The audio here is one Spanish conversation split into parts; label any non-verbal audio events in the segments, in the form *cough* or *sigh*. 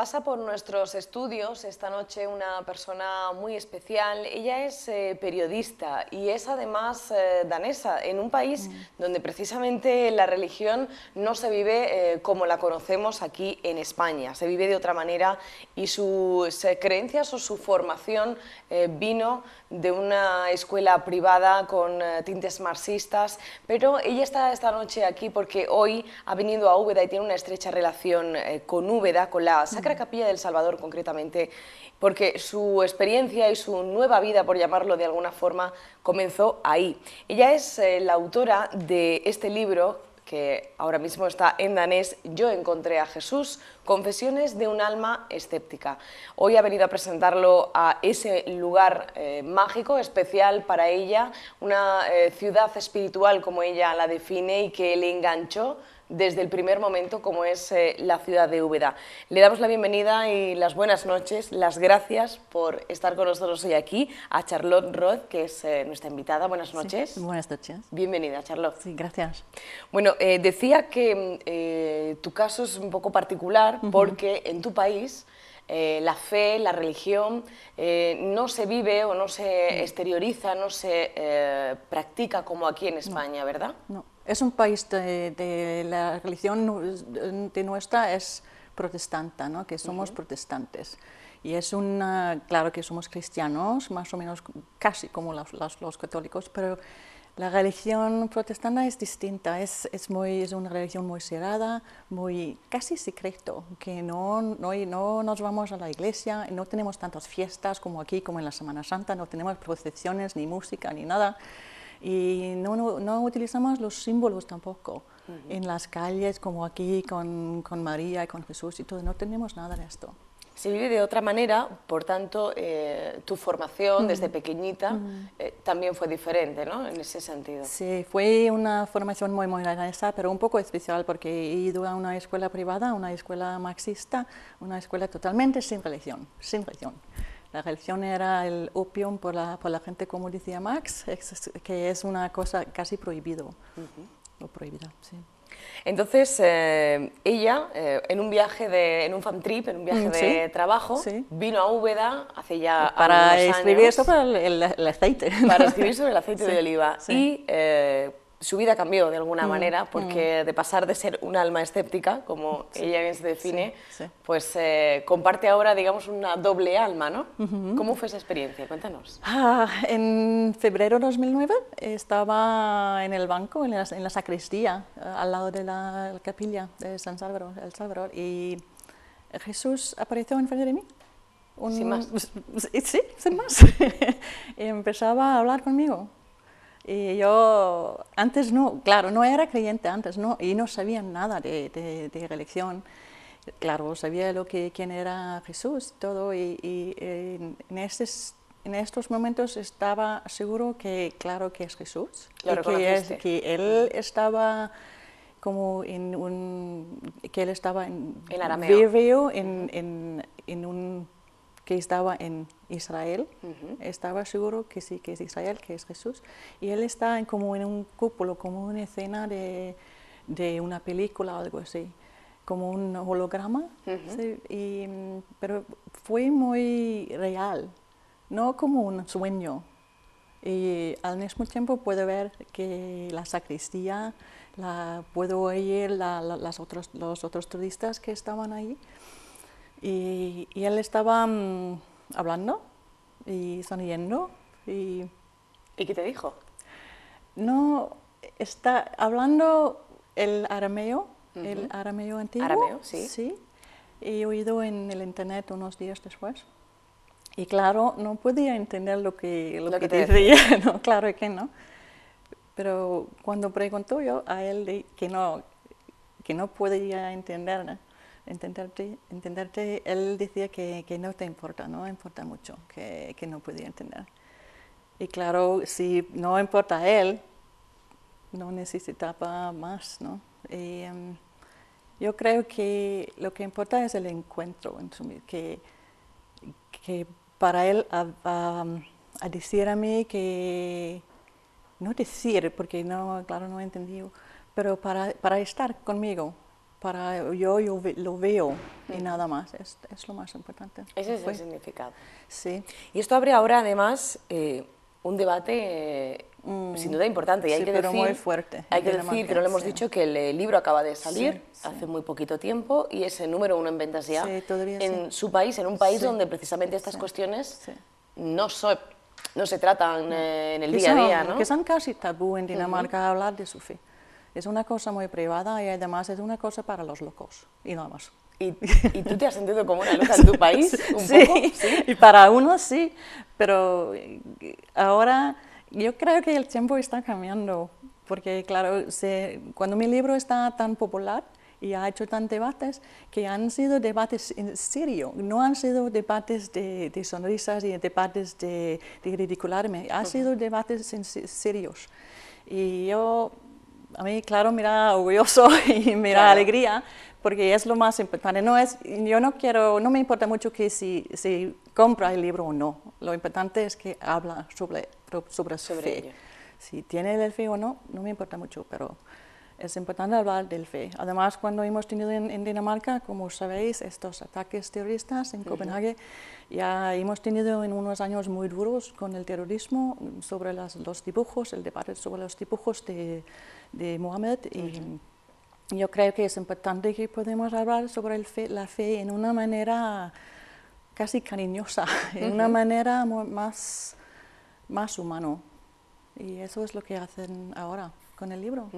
Pasa por nuestros estudios esta noche una persona muy especial. Ella es eh, periodista y es además eh, danesa, en un país mm. donde precisamente la religión no se vive eh, como la conocemos aquí en España, se vive de otra manera y sus creencias o su formación vino de una escuela privada con tintes marxistas, pero ella está esta noche aquí porque hoy ha venido a Úbeda y tiene una estrecha relación con Úbeda, con la Sacra Capilla del Salvador concretamente, porque su experiencia y su nueva vida, por llamarlo de alguna forma, comenzó ahí. Ella es eh, la autora de este libro que ahora mismo está en danés, Yo encontré a Jesús, Confesiones de un alma escéptica. Hoy ha venido a presentarlo a ese lugar eh, mágico, especial para ella, una eh, ciudad espiritual como ella la define y que le enganchó desde el primer momento como es eh, la ciudad de Úbeda. Le damos la bienvenida y las buenas noches, las gracias por estar con nosotros hoy aquí a Charlotte Roth, que es eh, nuestra invitada. Buenas noches. buenas noches. Bienvenida, Charlotte. Sí, gracias. Bueno, eh, decía que tu caso es un poco particular porque en tu país... la fe, la religión, no se vive o no se mm. exterioriza, no se practica como aquí en España, ¿verdad? No, es un país de, la religión de nuestra es protestante, ¿no? que somos protestantes. Y es una, claro que somos cristianos, más o menos casi como los, católicos, pero la religión protestante es distinta, es, muy, es una religión muy cerrada, muy casi secreto, que no, no, no nos vamos a la iglesia, no tenemos tantas fiestas como aquí, como en la Semana Santa, no tenemos procesiones, ni música, ni nada y no, no, utilizamos los símbolos tampoco. En las calles, como aquí con, con, María y con Jesús y todo, no tenemos nada de esto. Se vive de otra manera, por tanto, eh, tu formación desde pequeñita eh, también fue diferente, ¿no? En ese sentido. Sí, fue una formación muy, muy esa, pero un poco especial porque he ido a una escuela privada, una escuela marxista, una escuela totalmente sin religión, sin religión. La religión era el opium por la, por la gente, como decía Max, que es una cosa casi prohibido, uh prohibida, Entonces, eh, ella, eh, en un viaje de, en un fan trip, en un viaje mm, de trabajo, vino a Úbeda hace ya Para escribir sobre el, aceite. Para escribir sobre el aceite de *laughs* oliva. Y eh, su vida cambió de alguna mm, manera, mm. porque de pasar de ser una alma escéptica, como ella bien se define, pues eh, comparte ahora, digamos, una doble alma, ¿no? ¿Cómo fue esa experiencia? Cuéntanos. Ah, en febrero de 2009 estaba en el banco, en la, sacristía, eh, al lado de la capilla de San Salvador, El y Jesús apareció en frente de mí. sí más. *laughs* Sí, sin más. *laughs* y empezaba a hablar conmigo y yo antes no, claro, no era creyente antes, no, y no sabía nada de, de, de religión. Claro, sabía lo que, quién era Jesús, todo, y, eh, en, estos, en, estos momentos estaba seguro que, claro, que es Jesús, y que, es, que él estaba como en un, que él estaba en, en arameo. en un que estaba en Israel, estaba seguro que sí, que es Israel, que es Jesús, y él está en como en un cúpulo, como una escena de, de una película o algo así, como un holograma, mm, pero fue muy real, no como un sueño. Y al mismo tiempo puedo ver que la sacristía, la, puedo oír las otros, los otros turistas que estaban ahí. Y, él estaba mm, hablando y sonriendo y... qué te dijo? No, está hablando el arameo, el arameo antiguo. Arameo, sí. Sí, he oído en el internet unos días después. Y claro, no podía entender lo que, lo, que, te decía, *laughs* claro que no. Pero cuando preguntó yo a él que no, que no podía entender, Entenderte, entenderte él decía que, que no te importa, no importa mucho, que, que, no podía entender. Y claro, si no importa a él, no necesitaba más, ¿no? Em, yo creo que lo que importa es el encuentro, que, que para él a, decir a mí que, no decir, porque no, claro, no entendió, pero para, para estar conmigo, para yo, yo lo veo y nada más, es, lo más importante. Ese es el significado. Y esto abre ahora además eh, un debate mm, sin duda importante y hay que pero muy fuerte. Hay que decir, pero le hemos dicho que el eh, libro acaba de salir hace muy poquito tiempo y es el número uno en ventas ya en su país, en un país donde precisamente estas cuestiones no no se tratan eh, en el día a día, ¿no? Que son casi tabú en Dinamarca hablar de su es una cosa muy privada y además es una cosa para los locos y nada más. ¿Y, tú te has sentido como una loca en tu país? *laughs* sí, y para uno sí, pero eh, ahora yo creo que el tiempo está cambiando, porque claro, se, cuando mi libro está tan popular, y ha hecho tantos debates que han sido debates en serio, no han sido debates de, sonrisas y debates de, ridicularme, han sido debates en serios. Y yo a mí, claro, mira orgulloso *laughs* y mira alegría, porque es lo más importante. No es, yo no quiero, no me importa mucho que si, si compra el libro o no. Lo importante es que habla sobre, sobre su sobre fe. Si tiene el fe o no, no me importa mucho, pero es importante hablar del fe. Además, cuando hemos tenido en, Dinamarca, como sabéis, estos ataques terroristas en Copenhague, ya hemos tenido en unos años muy duros con el terrorismo, sobre las, los dibujos, el debate sobre los dibujos de de Mohammed. Y yo creo que es importante que podemos hablar sobre el la fe en una manera casi cariñosa, *laughs* en una manera más, más humano. Y eso es lo que hacen ahora con el libro.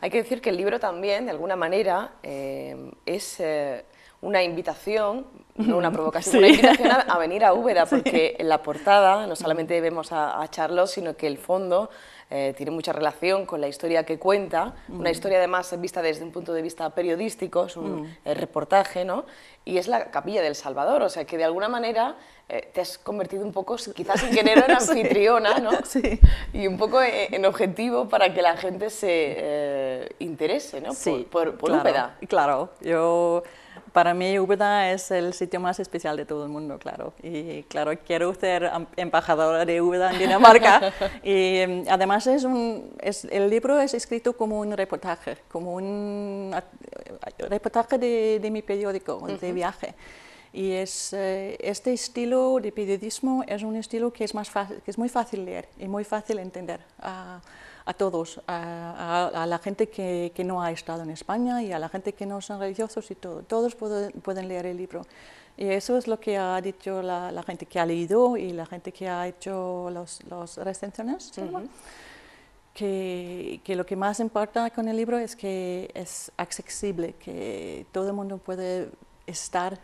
Hay que decir que el libro también, de alguna manera, eh, es eh, una invitación, no una *laughs* provocación, una invitación a, venir a Úbeda, *laughs* porque en la portada no solamente vemos a, a Charlos, sino que el fondo eh, tiene mucha relación con la historia que cuenta, una mm. historia además vista desde un punto de vista periodístico, es un mm. eh, reportaje, ¿no? Y es la capilla del Salvador, o sea que de alguna manera eh, te has convertido un poco, quizás sin querer, en *laughs* anfitriona, ¿no? Sí. Y un poco en objetivo para que la gente se interese, ¿no? Sí, por, por, por claro, Claro, yo para mí Úbeda es el sitio más especial de todo el mundo, claro. Y claro, quiero ser embajadora de Úbeda en Dinamarca. *laughs* y mm, además es un, es, el libro es escrito como un reportaje, como un eh, reportaje de, de mi periódico, de viaje. Y es, eh, este estilo de periodismo es un estilo que es, más fácil, que es muy fácil leer y muy fácil entender. Ah, a todos, a, la gente que, no ha estado en España y a la gente que no son religiosos y todo. Todos pueden, leer el libro. Y eso es lo que ha dicho la, gente que ha leído y la gente que ha hecho las los recensiones. que, que, lo que más importa con el libro es que es accesible, que todo el mundo puede estar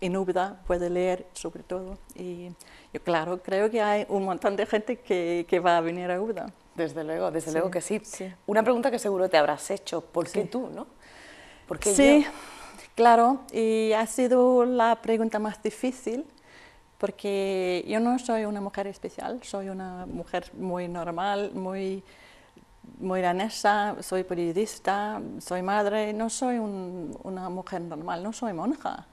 en Úbeda, puede leer sobre todo. Y yo, claro, creo que hay un montón de gente que, que va a venir a Úbeda. Desde luego, desde luego que sí. Una pregunta que seguro te habrás hecho, ¿por qué tú, no? porque sí, claro, y ha sido la pregunta más difícil porque yo no soy una mujer especial, soy una mujer muy normal, muy moiranesa, soy periodista, soy madre, no soy una mujer normal, no soy monja,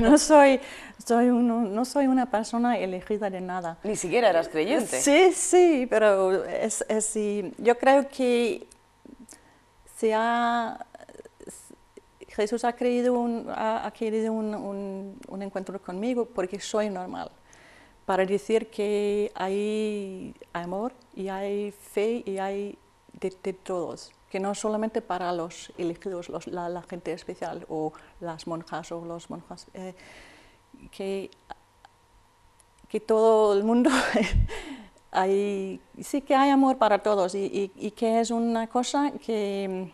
no, *laughs* soy, soy no soy una persona elegida de nada. Ni siquiera eras creyente. Sí, sí, pero es, es yo creo que se ha, Jesús ha, creído un, ha, querido un encuentro conmigo porque soy normal para decir que hay amor y hay fe y hay de, todos, que no solamente para los elegidos, la, gente especial o las monjas o los monjas, eh, que, que todo el mundo, *laughs* hay, sí que hay amor para todos y, y que es una cosa que,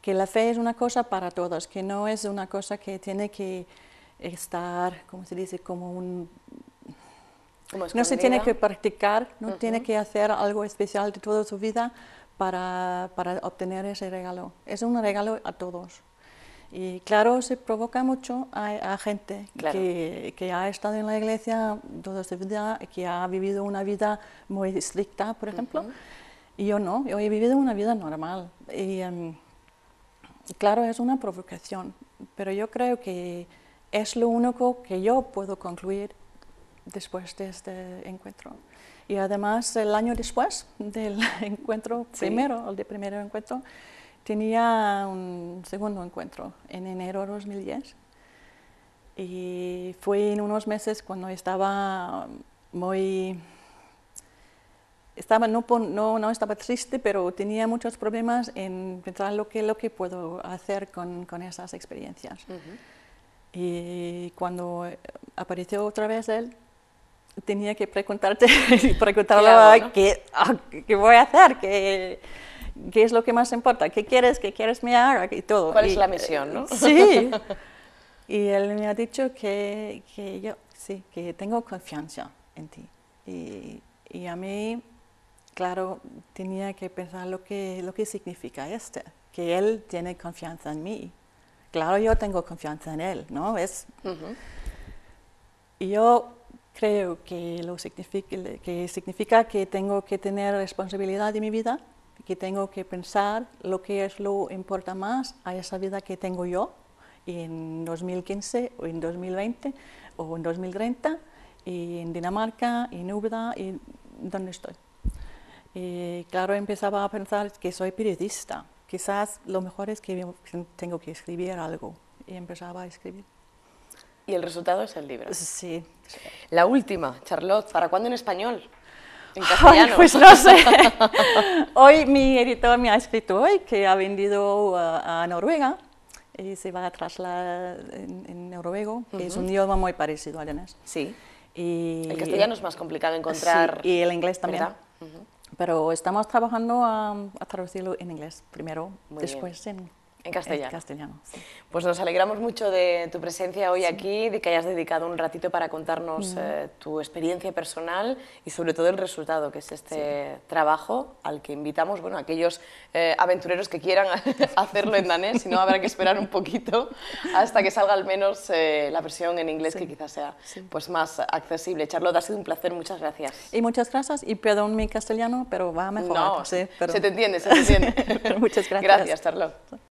que la fe es una cosa para todos, que no es una cosa que tiene que estar, como se dice, como un no se tiene que practicar, no tiene que hacer algo especial de toda su vida para, obtener ese regalo. Es un regalo a todos. Y claro, se provoca mucho a, gente que, ha estado en la iglesia toda su vida, que ha vivido una vida muy estricta, por ejemplo. Y yo no, yo he vivido una vida normal. Y em, claro, es una provocación, pero yo creo que es lo único que yo puedo concluir después de este encuentro. Y además, el año después del *laughs* encuentro primero, el de primer encuentro, tenía un segundo encuentro en enero de 2010. Y fue en unos meses cuando estaba muy... Estaba, no, no, no estaba triste, pero tenía muchos problemas en pensar lo que, lo que puedo hacer con, con esas experiencias. Y cuando apareció otra vez él, tenía que preguntarte, *laughs* preguntarle claro, ah, qué, voy a hacer, qué, qué, es lo que más importa, qué quieres, qué quieres me haga y todo. ¿Cuál es la misión, eh, no? *laughs* Sí. *laughs* Y él me ha dicho que, que yo, sí, que tengo confianza en ti. Y, y, a mí, claro, tenía que pensar lo que, lo que significa este, que él tiene confianza en mí. Claro, yo tengo confianza en él, ¿no? Es, Y yo creo que, lo significa, que significa que tengo que tener responsabilidad de mi vida, que tengo que pensar lo que es lo importa más a esa vida que tengo yo en 2015 o en 2020 o en 2030 y en Dinamarca, y en Úbeda y donde estoy. Y eh, claro, empezaba a pensar que soy periodista. Quizás lo mejor es que tengo que escribir algo. Y empezaba a escribir. Y el resultado es el libro. Sí. La última, Charlotte, ¿para cuándo en español? pues no sé. *laughs* Hoy mi editor me ha escrito hoy que ha vendido uh, a, Noruega y se va a trasladar en, noruego, que es un idioma muy parecido al danés. Sí. Y, el castellano es más complicado encontrar. y el inglés también. Pero estamos trabajando um, a, traducirlo en inglés primero, después en en castellano. Pues nos alegramos mucho de tu presencia hoy aquí, de que hayas dedicado un ratito para contarnos eh, tu experiencia personal y sobre todo el resultado, que es este trabajo al que invitamos bueno, aquellos eh, aventureros que quieran *laughs* hacerlo en danés, si no habrá que esperar un poquito hasta que salga al menos eh, la versión en inglés que quizás sea pues, más accesible. Charlotte, ha sido un placer, muchas gracias. Y muchas gracias y perdón mi castellano, pero va a mejorar. No, se te entiende, se te entiende. *laughs* muchas *laughs* gracias. Gracias, Charlotte.